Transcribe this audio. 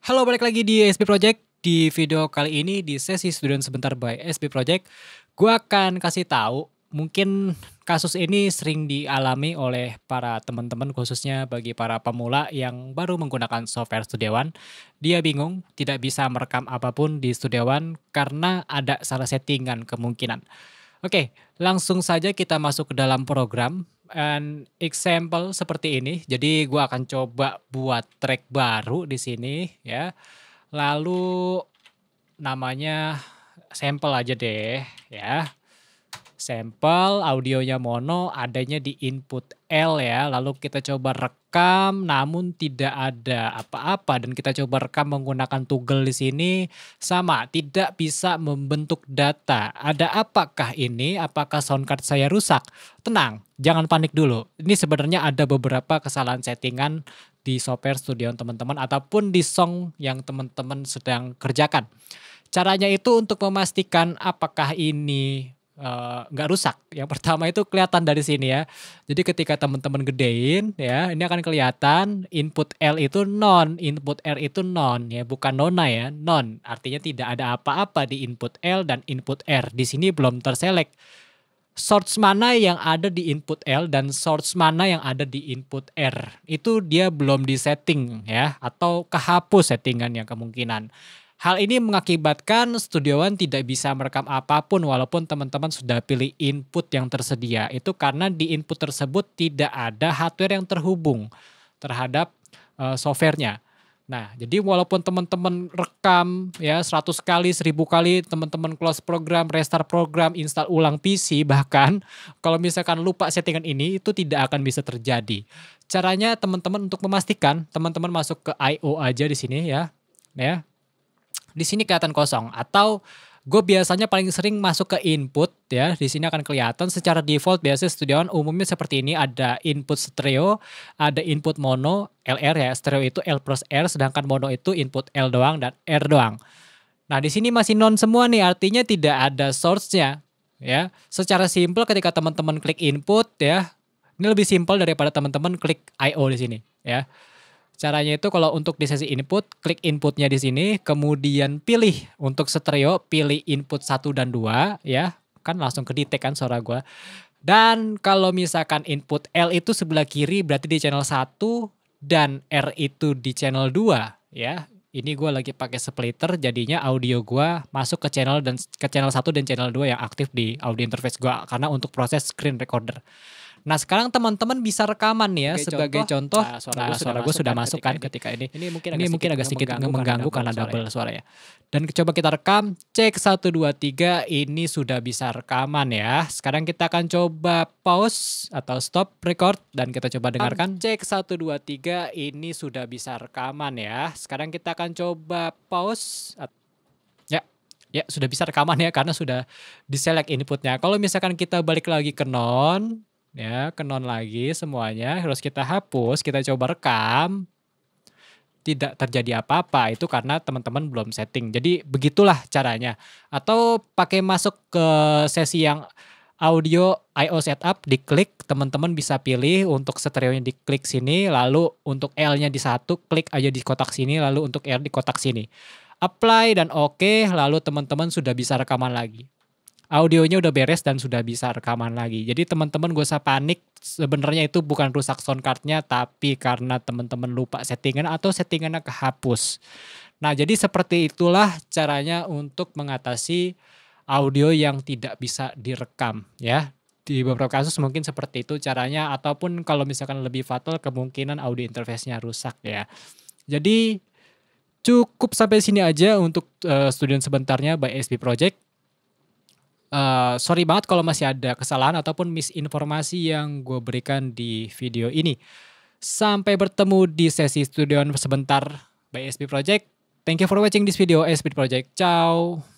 Halo, balik lagi di SB Project. Di video kali ini di sesi student sebentar by SB Project, gue akan kasih tahu mungkin kasus ini sering dialami oleh para teman-teman khususnya bagi para pemula yang baru menggunakan software Studio One. Dia bingung tidak bisa merekam apapun di Studio One karena ada salah settingan kemungkinan. Oke, langsung saja kita masuk ke dalam program an example seperti ini. Jadi gua akan coba buat track baru di sini ya. Lalu namanya sampel aja deh ya sampel, audionya mono, adanya di input L ya. Lalu kita coba rekam namun tidak ada apa-apa dan kita coba rekam menggunakan toggle di sini sama tidak bisa membentuk data. Ada apakah ini? Apakah sound card saya rusak? Tenang, jangan panik dulu. Ini sebenarnya ada beberapa kesalahan settingan di software studio teman-teman ataupun di song yang teman-teman sedang kerjakan. Caranya itu untuk memastikan apakah ini Eh, nggak uh, rusak. Yang pertama itu kelihatan dari sini ya. Jadi ketika teman-teman gedein ya, ini akan kelihatan input L itu non, input R itu non ya, bukan nona ya, non. Artinya tidak ada apa-apa di input L dan input R. Di sini belum terselek source mana yang ada di input L dan source mana yang ada di input R. Itu dia belum di setting ya atau kehapus settingan yang kemungkinan. Hal ini mengakibatkan Studio tidak bisa merekam apapun walaupun teman-teman sudah pilih input yang tersedia. Itu karena di input tersebut tidak ada hardware yang terhubung terhadap uh, softwarenya. Nah, jadi walaupun teman-teman rekam ya 100 kali, 1000 kali, teman-teman close program, restart program, install ulang PC bahkan kalau misalkan lupa settingan ini itu tidak akan bisa terjadi. Caranya teman-teman untuk memastikan teman-teman masuk ke IO aja di sini ya. Ya, di sini kelihatan kosong atau gue biasanya paling sering masuk ke input ya. Di sini akan kelihatan secara default biasanya studioan umumnya seperti ini ada input stereo, ada input mono, LR ya. Stereo itu L plus R sedangkan mono itu input L doang dan R doang. Nah, di sini masih non semua nih, artinya tidak ada source-nya ya. Secara simple ketika teman-teman klik input ya, ini lebih simple daripada teman-teman klik IO di sini ya. Caranya itu kalau untuk di sesi input, klik inputnya di sini, kemudian pilih untuk stereo, pilih input 1 dan 2 ya. Kan langsung ke detect kan suara gue. Dan kalau misalkan input L itu sebelah kiri berarti di channel 1 dan R itu di channel 2 ya. Ini gue lagi pakai splitter jadinya audio gue masuk ke channel dan ke channel 1 dan channel 2 yang aktif di audio interface gue karena untuk proses screen recorder. Nah sekarang teman-teman bisa rekaman ya Oke, sebagai contoh. Nah, suara, nah, suara gue sudah masuk kan, kan ketika ini. Ini mungkin agak, ini mungkin agak sedikit mengganggu, mengganggu karena double suara ya. Dan coba kita rekam, cek satu dua tiga ini sudah bisa rekaman ya. Sekarang kita akan coba pause atau stop record dan kita coba dengarkan. Cek satu dua tiga ini sudah bisa rekaman ya. Sekarang kita akan coba pause. Ya, ya sudah bisa rekaman ya karena sudah diselect inputnya. Kalau misalkan kita balik lagi ke non, ya kenon lagi semuanya harus kita hapus kita coba rekam tidak terjadi apa-apa itu karena teman-teman belum setting jadi begitulah caranya atau pakai masuk ke sesi yang audio IO setup diklik teman-teman bisa pilih untuk stereo stereonya diklik sini lalu untuk L-nya di satu klik aja di kotak sini lalu untuk R di kotak sini apply dan oke okay, lalu teman-teman sudah bisa rekaman lagi audionya udah beres dan sudah bisa rekaman lagi. Jadi teman-teman gue usah panik, sebenarnya itu bukan rusak sound cardnya, tapi karena teman-teman lupa settingan atau settingannya kehapus. Nah jadi seperti itulah caranya untuk mengatasi audio yang tidak bisa direkam ya. Di beberapa kasus mungkin seperti itu caranya ataupun kalau misalkan lebih fatal kemungkinan audio interface-nya rusak ya. Jadi cukup sampai sini aja untuk uh, eh, student sebentarnya by SB Project Uh, sorry banget kalau masih ada kesalahan ataupun misinformasi yang gue berikan di video ini. Sampai bertemu di sesi studio sebentar by SP Project. Thank you for watching this video, SP Project. Ciao.